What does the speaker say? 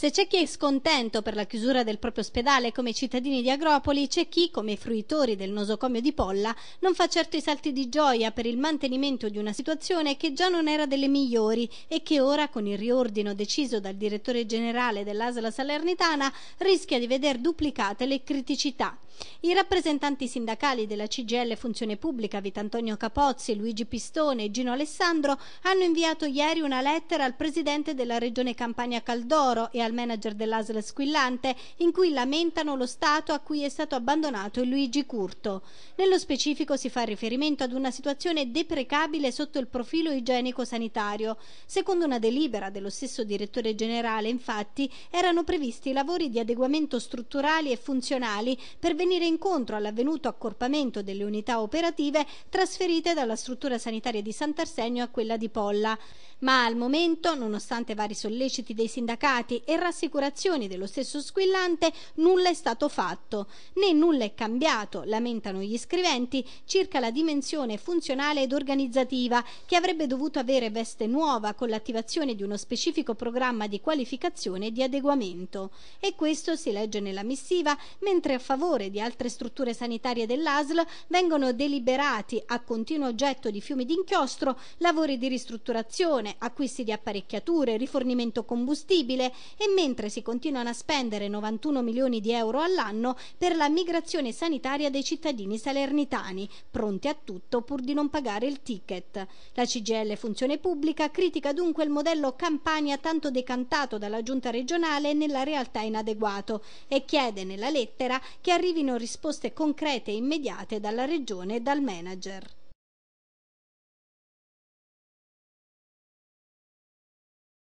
Se c'è chi è scontento per la chiusura del proprio ospedale come i cittadini di Agropoli, c'è chi, come i fruitori del nosocomio di Polla, non fa certo i salti di gioia per il mantenimento di una situazione che già non era delle migliori e che ora, con il riordino deciso dal direttore generale dell'Asla Salernitana, rischia di veder duplicate le criticità. I rappresentanti sindacali della CGL Funzione Pubblica, Vitantonio Capozzi, Luigi Pistone e Gino Alessandro, hanno inviato ieri una lettera al presidente della regione Campania Caldoro e al al manager dell'Asla squillante in cui lamentano lo stato a cui è stato abbandonato il Luigi Curto. Nello specifico si fa riferimento ad una situazione deprecabile sotto il profilo igienico-sanitario. Secondo una delibera dello stesso direttore generale, infatti, erano previsti lavori di adeguamento strutturali e funzionali per venire incontro all'avvenuto accorpamento delle unità operative trasferite dalla struttura sanitaria di Sant'Arsenio a quella di Polla. Ma al momento, nonostante vari solleciti dei sindacati e rassicurazioni dello stesso squillante nulla è stato fatto, né nulla è cambiato, lamentano gli scriventi, circa la dimensione funzionale ed organizzativa che avrebbe dovuto avere veste nuova con l'attivazione di uno specifico programma di qualificazione e di adeguamento. E questo si legge nella missiva, mentre a favore di altre strutture sanitarie dell'ASL vengono deliberati a continuo oggetto di fiumi d'inchiostro lavori di ristrutturazione, acquisti di apparecchiature, rifornimento combustibile e mentre si continuano a spendere 91 milioni di euro all'anno per la migrazione sanitaria dei cittadini salernitani, pronti a tutto pur di non pagare il ticket. La CGL Funzione Pubblica critica dunque il modello Campania tanto decantato dalla giunta regionale nella realtà inadeguato e chiede nella lettera che arrivino risposte concrete e immediate dalla regione e dal manager.